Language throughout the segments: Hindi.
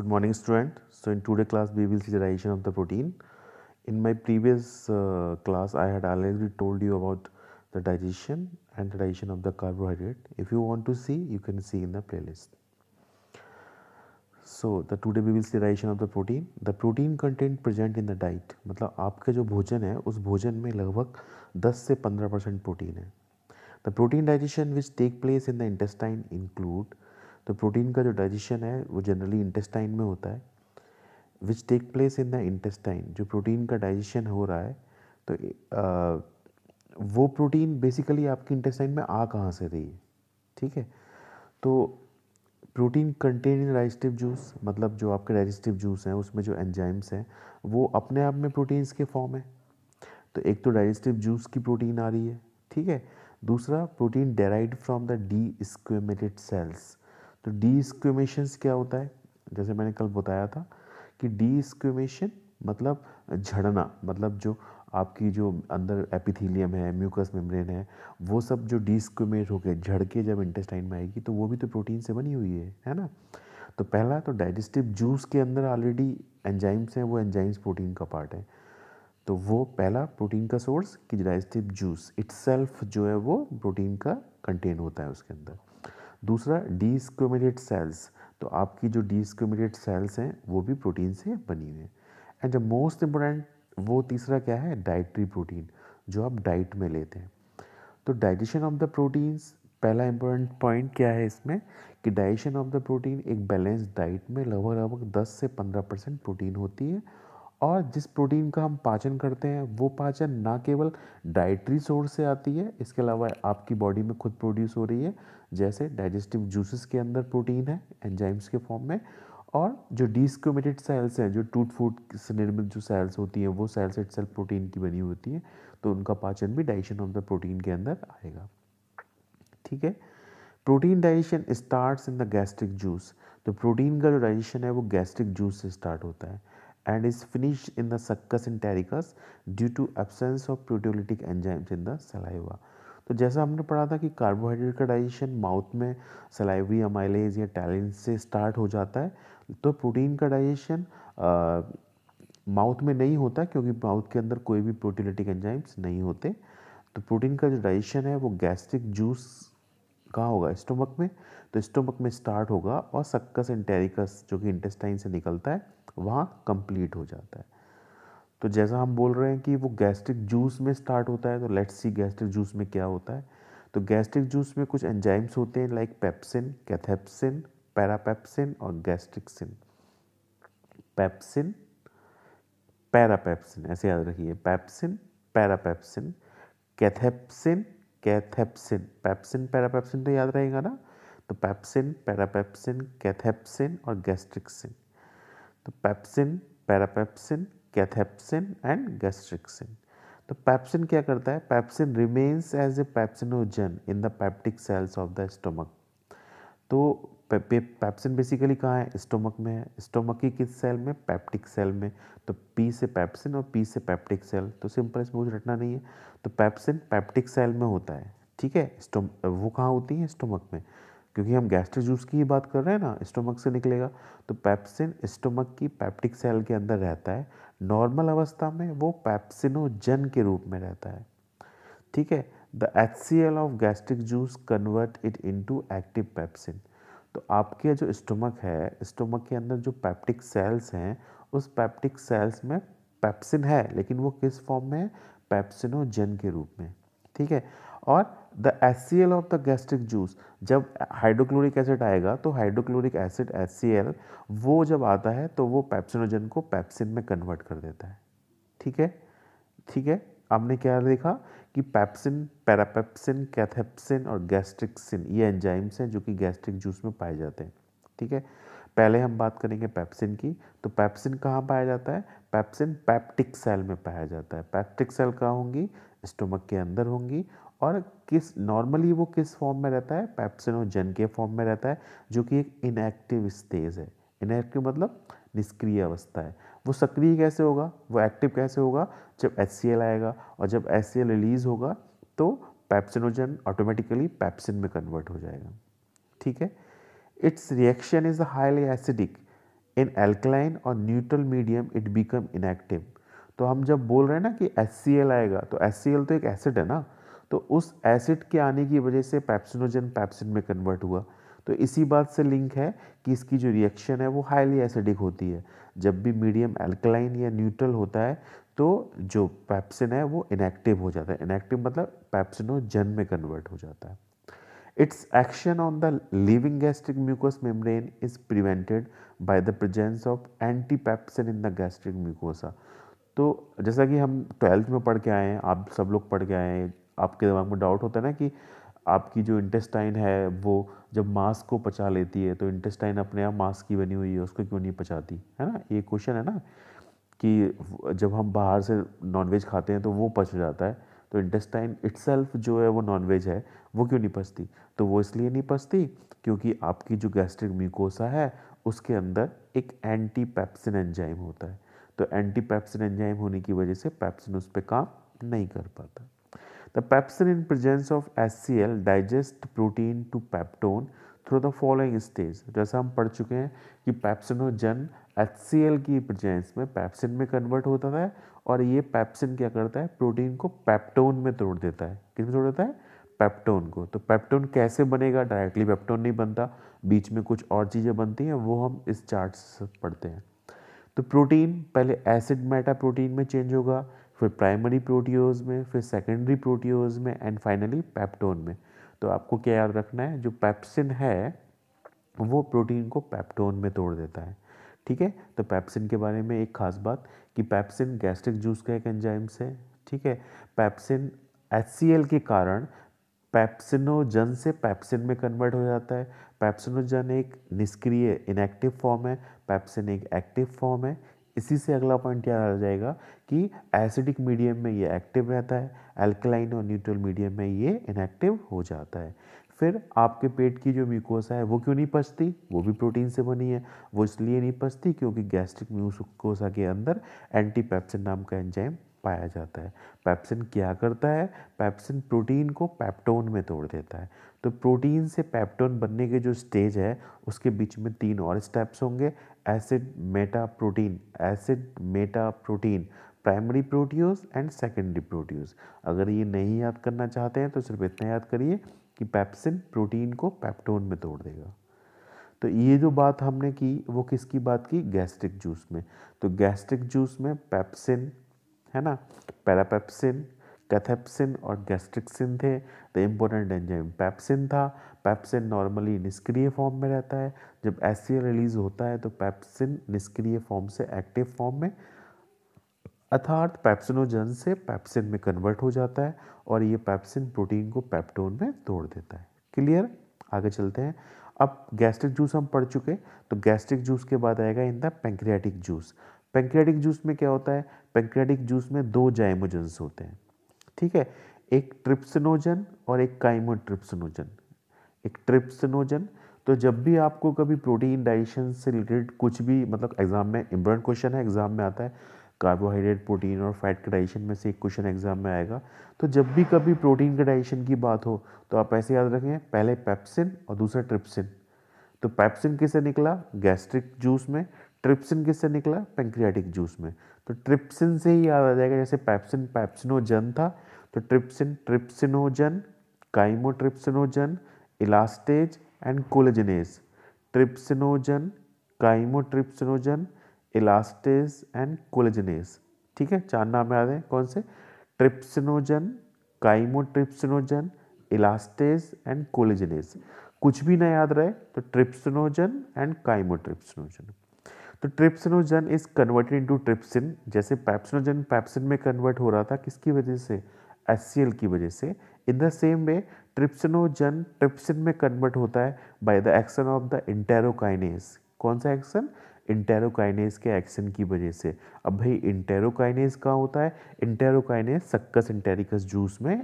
Good morning student. So in today class we will see the digestion of the protein. In my previous uh, class I had already told you about the digestion and the digestion of the carbohydrate. If you want to see you can see in the playlist. So the today we will see the digestion of the protein. The protein content present in the diet matlab aapke jo bhojan hai us bhojan mein lagbhag 10 se 15 protein hai The protein digestion which take place in the intestine include तो प्रोटीन का जो डाइजेशन है वो जनरली इंटेस्टाइन में होता है which take place in the intestine जो प्रोटीन का डाइजेशन हो रहा है तो आ, वो प्रोटीन बेसिकली आपकी इंटेस्टाइन में आ कहाँ से रही है ठीक है तो protein contain in digestive juice मतलब जो आपके डाइजेस्टिव जूस हैं उसमें जो एंजाइम्स हैं वो अपने आप में प्रोटीन्स के फॉर्म है तो एक तो डाइजेस्टिव जूस की प्रोटीन आ रही है ठीक है दूसरा protein derived from the desquamated cells तो डीस्क्यूमेशंस क्या होता है जैसे मैंने कल बताया था कि डीस्क्यूमेशन मतलब झड़ना मतलब जो आपकी जो अंदर एपिथीलियम है म्यूकस मेम्ब्रेन है वो सब जो डिस्क्यूमेट होकर गए झड़के जब इंटेस्टाइन में आएगी तो वो भी तो प्रोटीन से बनी हुई है है ना तो पहला तो डाइजेस्टिव जूस के अंदर ऑलरेडी एंजाइम्स हैं वो एंजाइम्स प्रोटीन का पार्ट है तो वो पहला प्रोटीन का सोर्स कि डाइजेस्टिव जूस इट्सल्फ जो है वो प्रोटीन का कंटेन होता है उसके अंदर दूसरा डीस्क्यूमिनेट सेल्स तो आपकी जो डीस्क्यूमिनेट सेल्स हैं वो भी प्रोटीन से बनी हुई हैं एंड द मोस्ट इम्पोर्टेंट वो तीसरा क्या है डाइट्री प्रोटीन जो आप डाइट में लेते हैं तो डाइजेशन ऑफ द प्रोटीन्स पहला इम्पोर्टेंट पॉइंट क्या है इसमें कि डाइजेशन ऑफ द प्रोटीन एक बैलेंस डाइट में लगभग लगभग दस से पंद्रह परसेंट प्रोटीन होती है और जिस प्रोटीन का हम पाचन करते हैं वो पाचन ना केवल डाइट्री सोर्स से आती है इसके अलावा आपकी बॉडी में खुद प्रोड्यूस हो रही है जैसे डाइजेस्टिव जूसेस के अंदर प्रोटीन है एंजाइम्स के फॉर्म में और जो डिस्क्रोमेटेड सेल्स हैं जो टूट फूट से निर्मित जो सेल्स होती हैं वो सेल्स इट सेल्फ प्रोटीन की बनी होती हैं तो उनका पाचन भी डाइजेशन ऑफ द प्रोटीन के अंदर आएगा ठीक है protein digestion starts in the gastric juice तो प्रोटीन का जो डाइजेशन है वो गैस्ट्रिक जूस से स्टार्ट होता है and is finished in the succus entericus due to absence of proteolytic enzymes in the saliva. तो जैसा हमने पढ़ा था कि कार्बोहाइड्रेट का डाइजेशन माउथ में सलाइवरी अमाइलेज या टैलिन से स्टार्ट हो जाता है तो प्रोटीन का डाइजेशन माउथ में नहीं होता क्योंकि माउथ के अंदर कोई भी प्रोटीलिटिक एंजाइम्स नहीं होते तो प्रोटीन का जो डाइजेशन है वो गैस्ट्रिक जूस कहाँ होगा स्टोमक में तो स्टोमक में स्टार्ट होगा और सक्कस इंटेरिकस जो कि इंटेस्टाइन से निकलता है वहाँ कंप्लीट हो जाता है तो जैसा हम बोल रहे हैं कि वो गैस्ट्रिक जूस में स्टार्ट होता है तो लेट्स सी गैस्ट्रिक जूस में क्या होता है तो गैस्ट्रिक जूस में कुछ एंजाइम्स होते हैं लाइक पेप्सिन कैथेप्सिन पैरापेप्सिन और गैस्ट्रिक्सिन पेप्सिन पैरापेप्सिन ऐसे याद रखिए pepsin parapepsin cathepsin cathepsin pepsin parapepsin तो याद रहेगा ना तो पैप्सिन पैरापेप्सिन कैथेप्सिन और गैस्ट्रिक्सिन तो pepsin parapepsin cathepsin and gastricsin तो पैप्सिन क्या करता है pepsin remains as a pepsinogen in the peptic cells of the stomach तो पैप्सिन बेसिकली कहाँ है स्टोमक में है स्टोमक की किस सेल में पैप्टिक सेल में तो पी से पैप्सिन और पी से पैप्टिक सेल तो सिंपल इसमें कुछ रटना नहीं है तो पैप्सिन पैप्टिक सेल में होता है ठीक है स्टोम वो कहाँ होती है स्टोमक में क्योंकि हम गैस्ट्रिक जूस की ही बात कर रहे हैं ना स्टोमक से निकलेगा तो पैप्सिन स्टोमक की पैप्टिक सेल के अंदर रहता है नॉर्मल अवस्था में वो पैप्सिनोजन के रूप में रहता है ठीक है the H C L of gastric juice convert it into active pepsin तो आपके जो स्टोमक है स्टोमक के अंदर जो पैप्टिक सेल्स हैं उस पैप्टिक सेल्स में पैप्सिन है लेकिन वो किस फॉर्म में है पैप्सिनोजन के रूप में ठीक है और the S of the gastric juice जब हाइड्रोक्लोरिक एसिड आएगा तो हाइड्रोक्लोरिक एसिड एस वो जब आता है तो वो पैप्सिनोजन को पैप्सिन में कन्वर्ट कर देता है ठीक है ठीक है आपने क्या देखा कि पैप्सिन पैरापेप्सिन कैथेप्सिन और गैस्ट्रिक्सिन ये एंजाइम्स हैं जो कि गैस्ट्रिक जूस में पाए जाते हैं ठीक है पहले हम बात करेंगे पैप्सिन की तो पैप्सिन कहाँ पाया जाता है पैप्सिन पैप्टिक सेल में पाया जाता है पैप्टिक सेल कहाँ होंगी स्टोमक के अंदर होंगी और किस नॉर्मली वो किस फॉर्म में रहता है पैप्सिनोजन के फॉर्म में रहता है जो कि एक इनएक्टिव स्टेज है इनएक्टिव मतलब निष्क्रिय अवस्था है वो सक्रिय कैसे होगा वो एक्टिव कैसे होगा जब एच आएगा और जब एच रिलीज़ होगा तो पैप्सिनोजन ऑटोमेटिकली पैप्सिन में कन्वर्ट हो जाएगा ठीक है its reaction is highly acidic in alkaline और neutral medium it become inactive तो हम जब बोल रहे हैं ना कि एस आएगा तो एस तो एक एसिड है ना तो उस एसिड के आने की वजह से पैप्सिनोजन पैप्सिन में कन्वर्ट हुआ तो इसी बात से लिंक है कि इसकी जो रिएक्शन है वो हाईली एसिडिक होती है जब भी मीडियम एल्कलाइन या न्यूट्रल होता है तो जो पैप्सिन है वो इनएक्टिव हो जाता है इनएक्टिव मतलब पैप्सिनोजन में कन्वर्ट हो जाता है its action on the living gastric mucous membrane is prevented by the presence of antipepsin in the gastric mucosa तो जैसा कि हम ट्वेल्थ में पढ़ के आए हैं आप सब लोग पढ़ के आए हैं आपके दिमाग में डाउट होता है ना कि आपकी जो इंटेस्टाइन है वो जब मांस को पचा लेती है तो इंटेस्टाइन अपने आप मांस की बनी हुई है उसको क्यों नहीं पचाती है ना ये क्वेश्चन है ना कि जब हम बाहर से नॉनवेज खाते हैं तो वो पच जाता है तो इंटेस्टाइन इट्सल्फ जो है वो नॉनवेज है वो क्यों नहीं पचती तो वो इसलिए नहीं पचती क्योंकि आपकी जो गैस्ट्रिक म्यूकोसा है उसके अंदर एक एंटी पैप्सिन एंजाइम होता है तो एंटी पैप्सिन एंजाइम होने की वजह से पैप्सिन उस पर काम नहीं कर पाता The pepsin in presence of HCl digest protein to peptone through the following stage जैसा हम पढ़ चुके हैं कि पैप्सिनोजन HCl की प्रजेंस में पैप्सिन में कन्वर्ट होता है और ये पैप्सिन क्या करता है प्रोटीन को पैप्टोन में तोड़ देता है किस में तोड़ देता है पैप्टोन को तो पैप्टोन कैसे बनेगा डायरेक्टली पैप्टोन नहीं बनता बीच में कुछ और चीज़ें बनती हैं वो हम इस चार्ट से पढ़ते हैं तो प्रोटीन पहले एसिड मेटा प्रोटीन में चेंज होगा फिर प्राइमरी प्रोटीओज में फिर सेकेंडरी प्रोटीओज में एंड फाइनली पैप्टोन में तो आपको क्या याद रखना है जो पैप्सिन है वो प्रोटीन को पैप्टोन में तोड़ देता है ठीक है तो पैप्सिन के बारे में एक ख़ास बात कि पैप्सिन गैस्ट्रिक जूस का एक एंजाइम्स है ठीक है पैप्सिन एच के कारण पैप्सिनोजन से पैप्सिन में कन्वर्ट हो जाता है पैप्सिनोजन एक निष्क्रिय इनएक्टिव फॉर्म है पैप्सिन एक एक्टिव फॉर्म है इसी से अगला पॉइंट क्या आ जाएगा कि एसिडिक मीडियम में ये एक्टिव रहता है एल्कलाइन और न्यूट्रल मीडियम में ये इनएक्टिव हो जाता है फिर आपके पेट की जो म्यूकोसा है वो क्यों नहीं पचती वो भी प्रोटीन से बनी है वो इसलिए नहीं पचती क्योंकि गैस्ट्रिक म्यूकोसा के अंदर एंटीपैप्सिन नाम का एंजाइम पाया जाता है पैप्सिन क्या करता है पैप्सिन प्रोटीन को पैप्टोन में तोड़ देता है तो प्रोटीन से पैप्टोन बनने के जो स्टेज है उसके बीच में तीन और स्टेप्स होंगे acid meta protein acid meta protein primary proteose and secondary proteose अगर ये नहीं याद करना चाहते हैं तो सिर्फ इतना याद करिए कि पैप्सिन प्रोटीन को पैप्टोन में तोड़ देगा तो ये जो बात हमने की वो किसकी बात की गैस्ट्रिक जूस में तो गैस्ट्रिक जूस में पैप्सिन है ना पैरापेप्सिन कैथेप्सिन और गैस्ट्रिक्सिन थे द इम्पोर्टेंट एंजाइम पैप्सिन था पैप्सिन नॉर्मली निष्क्रिय फॉर्म में रहता है जब एस रिलीज होता है तो पैप्सिन निष्क्रिय फॉर्म से एक्टिव फॉर्म में अर्थात पैप्सिनोजन से पैप्सिन में कन्वर्ट हो जाता है और ये पैप्सिन प्रोटीन को पैप्टोन में तोड़ देता है क्लियर आगे चलते हैं अब गैस्ट्रिक जूस हम पढ़ चुके तो गैस्ट्रिक जूस के बाद आएगा in the pancreatic juice pancreatic juice में क्या होता है पेंक्रियाटिक जूस में दो जाइमोजेंस होते हैं ठीक है एक ट्रिप्सिनोजन और एक काइमोट्रिप्सिनोजन एक ट्रिप्सिनोजन तो जब भी आपको कभी प्रोटीन डाइजेशन से रिलेटेड कुछ भी मतलब एग्जाम में इम्पोर्टेंट क्वेश्चन है एग्जाम में आता है कार्बोहाइड्रेट प्रोटीन और फैट के डाइजेशन में से एक क्वेश्चन एग्जाम में आएगा तो जब भी कभी प्रोटीन के डाइजेशन की बात हो तो आप ऐसे याद रखें पहले पेप्सिन और दूसरा ट्रिप्सिन तो पैप्सिन किससे निकला गैस्ट्रिक जूस में ट्रिप्सिन किससे निकला पेंक्रियाटिक जूस में तो ट्रिप्सिन से ही याद आ जाएगा जैसे पैप्सिन पैप्सिनोजन था तो trypsin trypsinogen chymotrypsinogen elastase and collagenase trypsinogen chymotrypsinogen elastase and collagenase ठीक है चार नाम याद हैं कौन से trypsinogen chymotrypsinogen elastase and collagenase कुछ भी ना याद रहे तो ट्रिप्सिनोजन एंड काइमोट्रिप्सिनोजन तो trypsinogen is converted into trypsin जैसे पैप्सिनोजन पैप्सिन में कन्वर्ट हो रहा था किसकी वजह से एस की वजह से in the same way trypsinogen trypsin में कन्वर्ट होता है by the action of the enterokinase कौन सा एक्शन इंटेरोकाइनेस के एक्शन की वजह से अब भाई इंटेरोकाइनेस कहाँ होता है इंटेरोकाइनेस सक्कस इंटेरिकस जूस में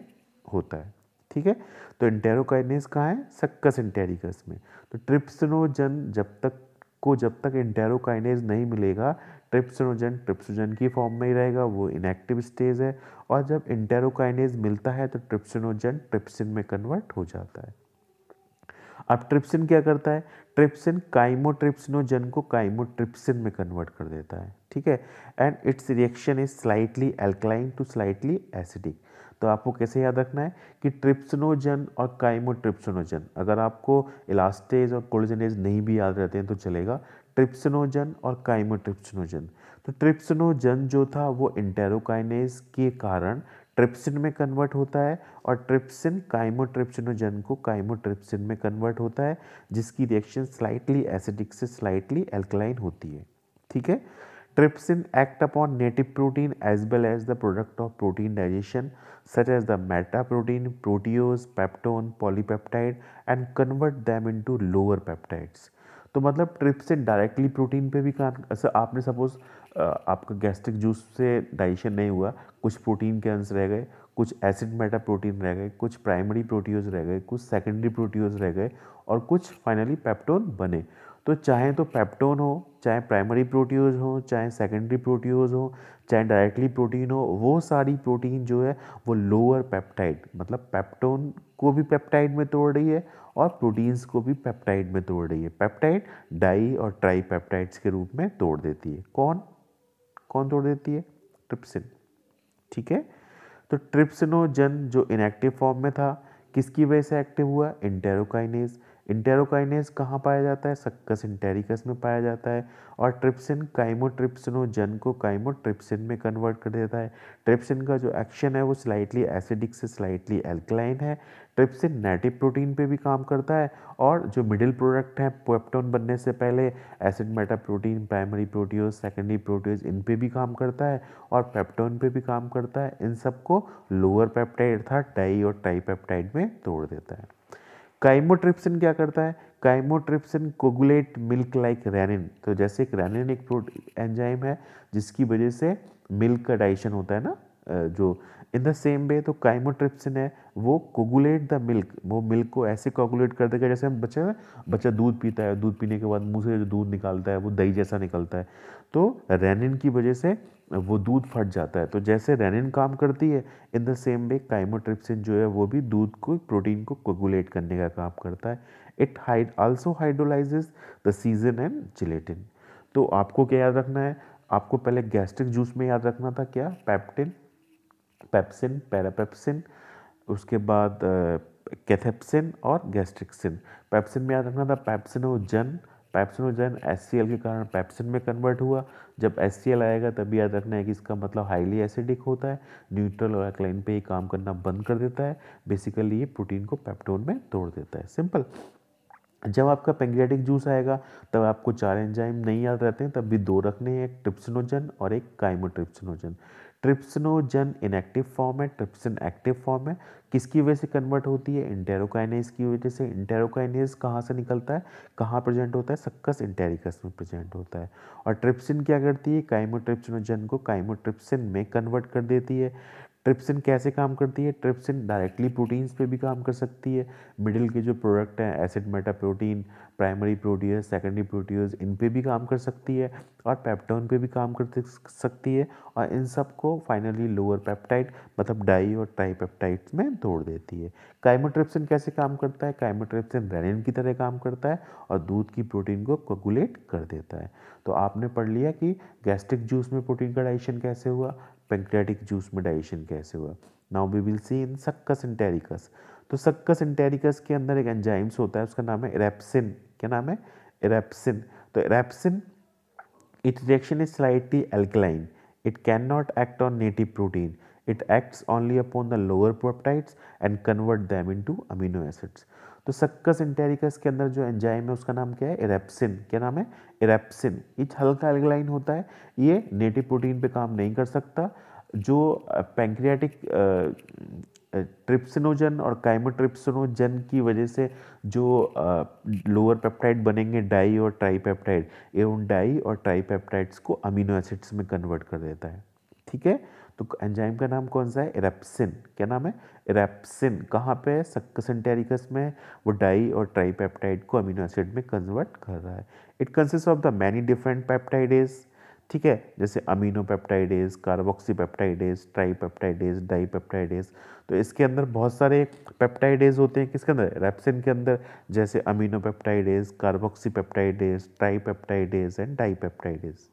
होता है ठीक है तो इंटेरोकाइनेस कहाँ है सक्कस इंटेरिकस में तो ट्रिप्सिनोजन जब तक आपको जब तक इंटेरोकाइनेज नहीं मिलेगा ट्रिप्सिनोजन ट्रिप्सोजन की फॉर्म में ही रहेगा वो इनएक्टिव स्टेज है और जब इंटेरोकाइनेज मिलता है तो ट्रिप्सिनोजन ट्रिप्सिन में कन्वर्ट हो जाता है अब ट्रिप्सिन क्या करता है ट्रिप्सिन काइमोट्रिप्सिनोजन को काइमोट्रिप्सिन में कन्वर्ट कर देता है ठीक है and its reaction is slightly alkaline to slightly acidic तो आपको कैसे याद रखना है कि ट्रिप्सनोजन और काइमोट्रिप्सनोजन अगर आपको इलास्टेज और कोलिजनेज नहीं भी याद रहते हैं तो चलेगा ट्रिप्सनोजन और काइमोट्रिप्सनोजन तो ट्रिप्सनोजन जो था वो इंटेरोकाइनेज के कारण ट्रिप्सिन में कन्वर्ट होता है और ट्रिप्सिन काइमोट्रिप्सिनोजन को काइमोट्रिप्सिन में कन्वर्ट होता है जिसकी रिएक्शन स्लाइटली एसिडिक से स्लाइटली एल्कलाइन होती है ठीक है Trypsin act upon native protein as well as the product of protein digestion such as the metaprotein, protease, peptone, polypeptide and convert them into lower peptides. तो मतलब ट्रिप्सिन डायरेक्टली प्रोटीन पे भी असर आपने सपोज आपका गैस्ट्रिक जूस से डाइजेशन नहीं हुआ कुछ प्रोटीन के अंश रह गए कुछ एसिड मेटा प्रोटीन रह गए कुछ प्राइमरी प्रोटीज रह गए कुछ सेकेंडरी प्रोटीज रह गए और कुछ फाइनली पेप्टोन बने तो चाहे तो पेप्टोन हो चाहे प्राइमरी प्रोटीज हो चाहे सेकेंडरी प्रोटीज हो चाहे डायरेक्टली प्रोटीन हो वो सारी प्रोटीन जो है वो लोअर पेप्टाइड मतलब पेप्टोन को भी पेप्टाइड में तोड़ रही है और प्रोटीन्स को भी पेप्टाइड में तोड़ रही है पेप्टाइड डाई और ट्राई पेप्टाइड्स के रूप में तोड़ देती है कौन कौन तोड़ देती है ट्रिप्सिन ठीक है तो ट्रिप्सिनोजन जो इनएक्टिव फॉर्म में था किसकी वजह से एक्टिव हुआ इंटेरोकाइनेज इंटेरोकाइनेज कहाँ पाया जाता है सक्कस इंटेरिकस में पाया जाता है और ट्रिप्सिन काइमोट्रिप्सिनोजन को काइमोट्रिप्सिन में कन्वर्ट कर देता है ट्रिप्सिन का जो एक्शन है वो स्लाइटली एसिडिक से स्लाइटली एल्कलाइन है ट्रिप्सिन नेटिव प्रोटीन पे भी काम करता है और जो मिडिल प्रोडक्ट हैं पेप्टोन बनने से पहले acid meta protein primary proteose secondary proteose इन पे भी काम करता है और पेप्टोन पे भी काम करता है इन सबको लोअर पेप्टाइड था टाई और टाई पेप्टाइड में तोड़ देता है काइमोट्रिप्सिन क्या करता है chymotrypsin coagulate milk like rennin तो जैसे एक रैनिन एक प्रोट एंजाइम है जिसकी वजह से मिल्क का डाइजेशन होता है ना जो इन द सेम वे तो काइमोट्रिप्सिन है वो कोगुलेट द मिल्क वो मिल्क को ऐसे कोगुलेट कर देगा जैसे हम बच्चे बच्चा दूध पीता है दूध पीने के बाद मुँह से जो दूध निकालता है वो दही जैसा निकलता है तो रेनिन की वजह से वो दूध फट जाता है तो जैसे रेनिन काम करती है in the same way chymotrypsin जो है वो भी दूध को प्रोटीन को कोगुलेट करने का काम करता है it hide also hydrolyse the casein and gelatin तो आपको क्या याद रखना है आपको पहले गैस्ट्रिक जूस में याद रखना था क्या पैप्टिन पेप्सिन पैरापेप्सिन उसके बाद कैथेप्सिन और गैस्ट्रिक्सिन पेप्सिन में याद रखना था पैप्सिनोजन पैप्सिनोजन एस के कारण पैप्सिन में कन्वर्ट हुआ जब एस आएगा तभी याद रखना है कि इसका मतलब हाईली एसिडिक होता है न्यूट्रल और एक्लाइन पे ही काम करना बंद कर देता है बेसिकली ये प्रोटीन को पेप्टोन में तोड़ देता है सिंपल जब आपका पेंग्रेटिक जूस आएगा तब आपको चार एंजाइम नहीं याद रहते हैं तब भी दो रखने हैं एक ट्रिप्सिनोजन और एक काइमोट्रिप्सिनोजन ट्रिप्सनोजन इनएक्टिव फॉर्म है ट्रिप्सिन एक्टिव फॉर्म है किसकी वजह से कन्वर्ट होती है इंटेरोकाइनेज की वजह से इंटेरोकाइनेज कहाँ से निकलता है कहाँ प्रेजेंट होता है सक्कस इंटेरिकस में प्रेजेंट होता है और ट्रिप्सिन क्या करती है काइमोट्रिप्सिनोजन को काइमोट्रिप्सिन में कन्वर्ट कर देती है ट्रिप्सिन कैसे काम करती है ट्रिप्सिन डायरेक्टली प्रोटीन्स पे भी काम कर सकती है मिडिल के जो प्रोडक्ट हैं acid meta protein primary proteose secondary proteose इन पे भी काम कर सकती है और पेप्टोन पे भी काम कर सकती है और इन सब को फाइनली लोअर पेप्टाइड मतलब डाई और ट्राईपेप्टाइड्स में तोड़ देती है काइमोट्रिप्सिन कैसे काम करता है काइमोट्रिप्सिन रेनिन की तरह काम करता है और दूध की प्रोटीन को कोगुलेट कर देता है तो आपने पढ़ लिया कि गैस्ट्रिक जूस में प्रोटीन का डाइजेशन कैसे हुआ पेंक्रेटिक जूस में डाइजेशन कैसे हुआ now we will see in succus entericus तो सक्कस इंटेरिकस के अंदर एक एंजाइम्स होता है उसका नाम है रेप्सिन क्या नाम है एरेप्सिन तो erepsin it reaction is slightly alkaline it can not act on native protein it acts only upon the lower propeptides and convert them into amino acids तो सक्कस इंटेरिकस के अंदर जो एंजाइम है उसका नाम क्या है एरेप्सिन क्या नाम है एरेप्सिन ये हल्का एल्कलाइन होता है ये नेटिव प्रोटीन पे काम नहीं कर सकता जो पैंक्रियाटिक ट्रिप्सिनोजन और काइमोट्रिप्सिनोजन की वजह से जो लोअर पेप्टाइड बनेंगे डाई और ट्राईपेप्टाइड ये उन डाई और ट्राईपेप्टाइड्स को अमीनो एसिड्स में कन्वर्ट कर देता है ठीक है तो एंजाइम का नाम कौन सा है एरेप्सिन क्या नाम है एरेप्सिन कहाँ पे है सक्कसेंटेरिकस में वो डाई और ट्राईपेप्टाइड को अमीनो एसिड में कन्वर्ट कर रहा है it consist of the many different peptidases ठीक है जैसे aminopeptidase carboxypeptidase tripeptidase dipeptidase तो इसके अंदर बहुत सारे पेप्टाइडेज होते हैं किसके अंदर रेप्सिन के अंदर जैसे aminopeptidase carboxypeptidase tripeptidase and dipeptidase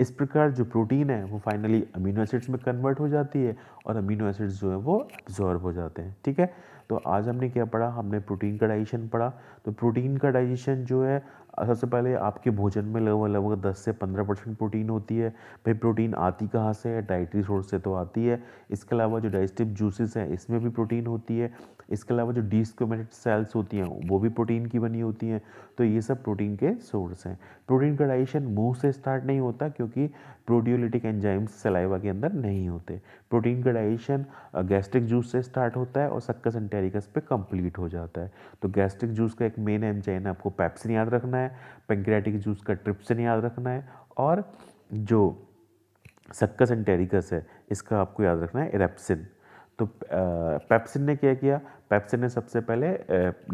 इस प्रकार जो प्रोटीन है वो फाइनली अमीनो एसिड्स में कन्वर्ट हो जाती है और अमीनो एसिड्स जो है वो एब्जॉर्ब हो जाते हैं ठीक है तो आज हमने क्या पढ़ा हमने प्रोटीन का डाइजेशन पढ़ा तो प्रोटीन का डाइजेशन जो है सबसे पहले आपके भोजन में लगभग लगभग दस से पंद्रह परसेंट प्रोटीन होती है भाई प्रोटीन आती कहाँ से है डाइटरी सोर्स से तो आती है इसके अलावा जो डाइजेस्टिव जूसेस हैं इसमें भी प्रोटीन होती है इसके अलावा जो डिस्क्रोमेटेड सेल्स होती हैं वो भी प्रोटीन की बनी होती हैं तो ये सब प्रोटीन के सोर्स हैं प्रोटीन का डाइजेशन मुँह से स्टार्ट नहीं होता क्योंकि प्रोडियोलिटिक एंजाइम्स सलाइवा के अंदर नहीं होते प्रोटीन का डाइजेशन गैस्ट्रिक जूस से स्टार्ट होता है और सक्कस एंटेरिकस पे कंप्लीट हो जाता है तो गैस्ट्रिक जूस का एक मेन एंजाइम आपको पैप्सिन याद रखना है रखना है पेंक्रियाटिक जूस का ट्रिप्सिन याद रखना है और जो सक्कस एंड टेरिकस है इसका आपको याद रखना है एरेप्सिन तो पेप्सिन ने क्या किया पेप्सिन ने सबसे पहले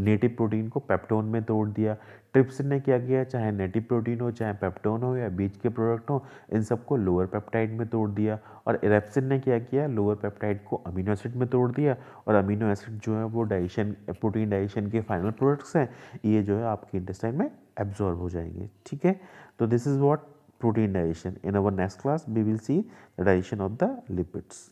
नेटिव प्रोटीन को पेप्टोन में तोड़ दिया ट्रिप्सिन ने क्या किया चाहे नेटिव प्रोटीन हो चाहे पेप्टोन हो या बीच के प्रोडक्ट हो इन सबको लोअर पेप्टाइड में तोड़ दिया और एरेप्सिन ने क्या किया लोअर पेप्टाइड को अमीनो एसिड में तोड़ दिया और अमीनो एसिड जो है वो डाइशन प्रोटीन डाइशन के फाइनल प्रोडक्ट्स हैं ये जो है आपके इंटेस्टाइन में एब्जॉर्ब हो जाएंगे ठीक है तो this is what protein digestion in our next class we will see digestion of the lipids